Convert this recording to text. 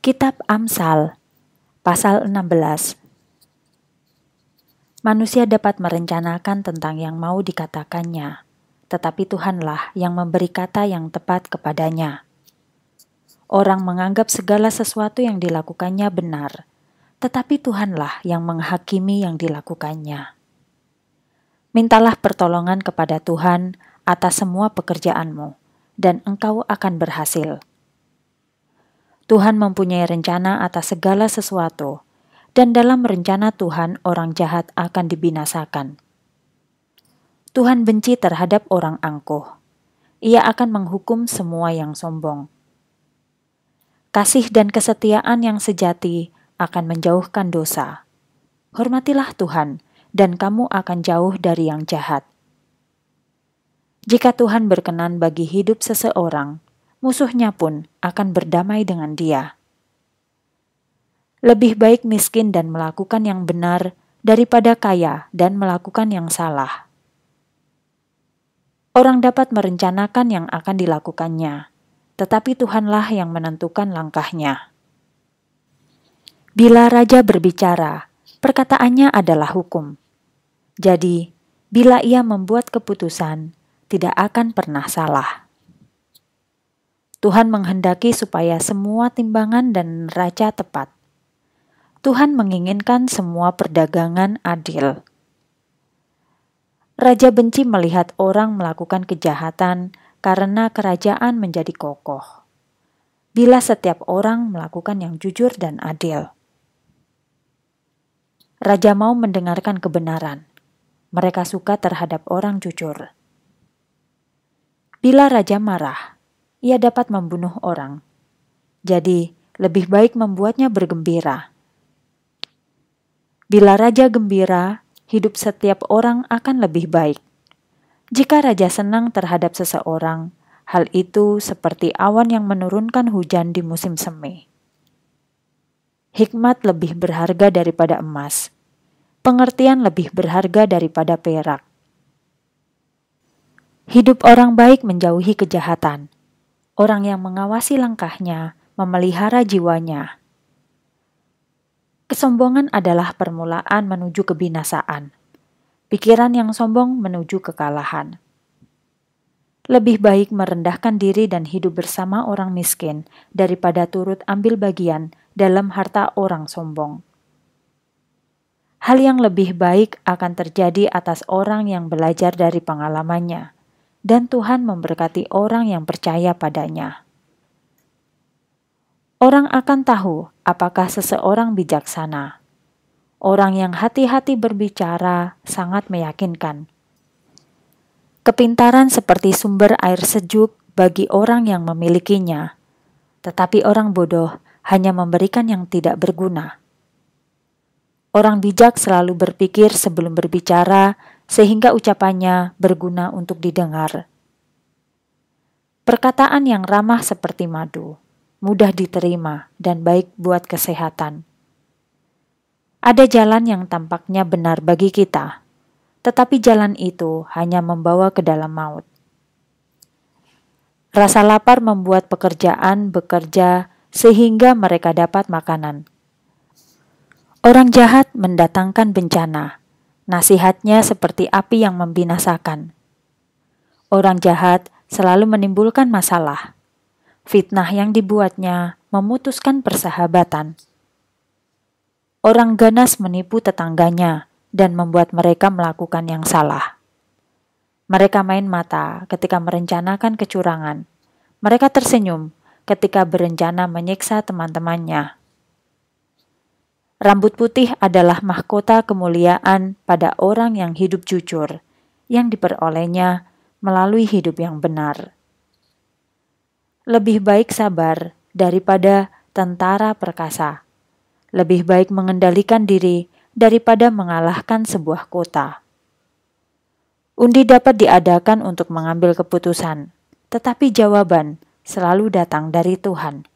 Kitab Amsal pasal 16 Manusia dapat merencanakan tentang yang mau dikatakannya, tetapi Tuhanlah yang memberi kata yang tepat kepadanya. Orang menganggap segala sesuatu yang dilakukannya benar, tetapi Tuhanlah yang menghakimi yang dilakukannya. Mintalah pertolongan kepada Tuhan atas semua pekerjaanmu, dan engkau akan berhasil Tuhan mempunyai rencana atas segala sesuatu, dan dalam rencana Tuhan, orang jahat akan dibinasakan. Tuhan benci terhadap orang angkuh. Ia akan menghukum semua yang sombong. Kasih dan kesetiaan yang sejati akan menjauhkan dosa. Hormatilah Tuhan, dan kamu akan jauh dari yang jahat. Jika Tuhan berkenan bagi hidup seseorang, musuhnya pun akan berdamai dengan dia. Lebih baik miskin dan melakukan yang benar daripada kaya dan melakukan yang salah. Orang dapat merencanakan yang akan dilakukannya, tetapi Tuhanlah yang menentukan langkahnya. Bila raja berbicara, perkataannya adalah hukum. Jadi, bila ia membuat keputusan, tidak akan pernah salah. Tuhan menghendaki supaya semua timbangan dan raja tepat. Tuhan menginginkan semua perdagangan adil. Raja benci melihat orang melakukan kejahatan karena kerajaan menjadi kokoh. Bila setiap orang melakukan yang jujur dan adil, raja mau mendengarkan kebenaran. Mereka suka terhadap orang jujur. Bila raja marah, ia dapat membunuh orang. Jadi, lebih baik membuatnya bergembira. Bila raja gembira, hidup setiap orang akan lebih baik. Jika raja senang terhadap seseorang, hal itu seperti awan yang menurunkan hujan di musim semi. Hikmat lebih berharga daripada emas. Pengertian lebih berharga daripada perak. Hidup orang baik menjauhi kejahatan Orang yang mengawasi langkahnya memelihara jiwanya. Kesombongan adalah permulaan menuju kebinasaan. Pikiran yang sombong menuju kekalahan. Lebih baik merendahkan diri dan hidup bersama orang miskin daripada turut ambil bagian dalam harta orang sombong. Hal yang lebih baik akan terjadi atas orang yang belajar dari pengalamannya dan Tuhan memberkati orang yang percaya padanya. Orang akan tahu apakah seseorang bijaksana. Orang yang hati-hati berbicara sangat meyakinkan. Kepintaran seperti sumber air sejuk bagi orang yang memilikinya, tetapi orang bodoh hanya memberikan yang tidak berguna. Orang bijak selalu berpikir sebelum berbicara sehingga ucapannya berguna untuk didengar. Perkataan yang ramah seperti madu, mudah diterima dan baik buat kesehatan. Ada jalan yang tampaknya benar bagi kita, tetapi jalan itu hanya membawa ke dalam maut. Rasa lapar membuat pekerjaan bekerja sehingga mereka dapat makanan. Orang jahat mendatangkan bencana, Nasihatnya seperti api yang membinasakan. Orang jahat selalu menimbulkan masalah. Fitnah yang dibuatnya memutuskan persahabatan. Orang ganas menipu tetangganya dan membuat mereka melakukan yang salah. Mereka main mata ketika merencanakan kecurangan. Mereka tersenyum ketika berencana menyiksa teman-temannya. Rambut putih adalah mahkota kemuliaan pada orang yang hidup jujur, yang diperolehnya melalui hidup yang benar. Lebih baik sabar daripada tentara perkasa. Lebih baik mengendalikan diri daripada mengalahkan sebuah kota. Undi dapat diadakan untuk mengambil keputusan, tetapi jawaban selalu datang dari Tuhan.